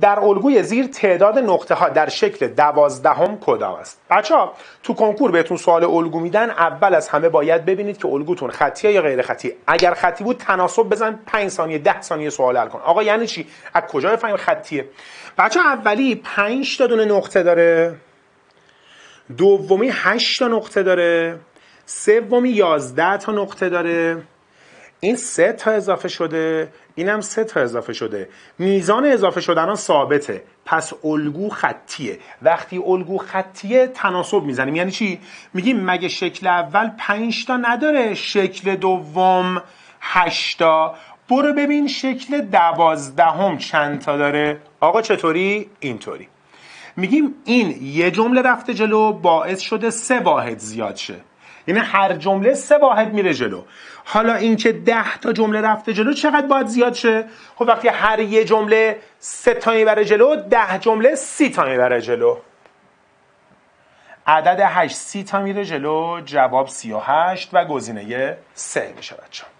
در الگوی زیر تعداد نقطه ها در شکل دوازدهم کدام است بچه ها تو کنکور بهتون سوال الگو میدن اول از همه باید ببینید که الگوتون خطیه یا غیر خطی اگر خطی بود تناسب بزن 5 ثانیه 10 ثانیه سوال حل کن آقا یعنی چی از کجا بفهمیم خطیه بچه اولی 5 تا دونه نقطه داره دومی 8 تا نقطه داره سومی 11 تا نقطه داره این سه تا اضافه شده اینم سه تا اضافه شده میزان اضافه شدن آن ثابته پس الگو خطیه وقتی الگو خطیه تناسب میزنیم یعنی چی میگیم مگه شکل اول 5 تا نداره شکل دوم هشتا تا برو ببین شکل دوازدهم چند تا داره آقا چطوری اینطوری میگیم این یه جمله رفته جلو باعث شده سه واحد زیاد شه یعنی هر جمله سه واحد میره جلو حالا اینکه ده تا جمله رفته جلو چقدر باید زیاد شه خب وقتی هر یه جمله سه تا میبره جلو ده جمله سی تا میبره جلو عدد هشت سی تا میره جلو جواب سی و گزینه سه میشه بچه‌ها